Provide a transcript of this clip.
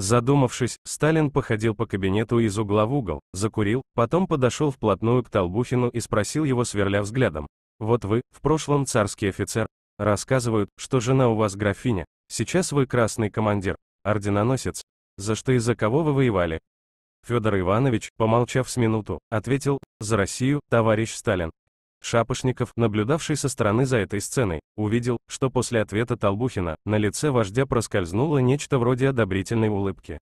Задумавшись, Сталин походил по кабинету из угла в угол, закурил, потом подошел вплотную к Толбухину и спросил его, сверля взглядом. «Вот вы, в прошлом царский офицер, рассказывают, что жена у вас графиня, сейчас вы красный командир, орденоносец, за что и за кого вы воевали?» Федор Иванович, помолчав с минуту, ответил, «За Россию, товарищ Сталин, Шапошников, наблюдавший со стороны за этой сценой, увидел, что после ответа Толбухина на лице вождя проскользнуло нечто вроде одобрительной улыбки.